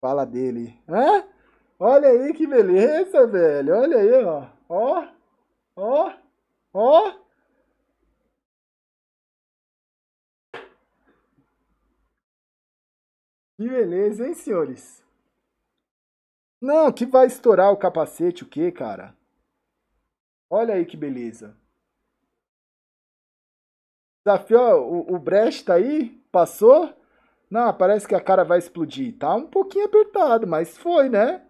Fala dele. Hã? Olha aí que beleza, velho. Olha aí, ó. Ó. Ó. Ó. Que beleza, hein, senhores? Não, que vai estourar o capacete, o quê, cara? Olha aí que beleza. Desafio, ó, o, o Brecht tá aí? Passou? Não, parece que a cara vai explodir. Tá um pouquinho apertado, mas foi, né?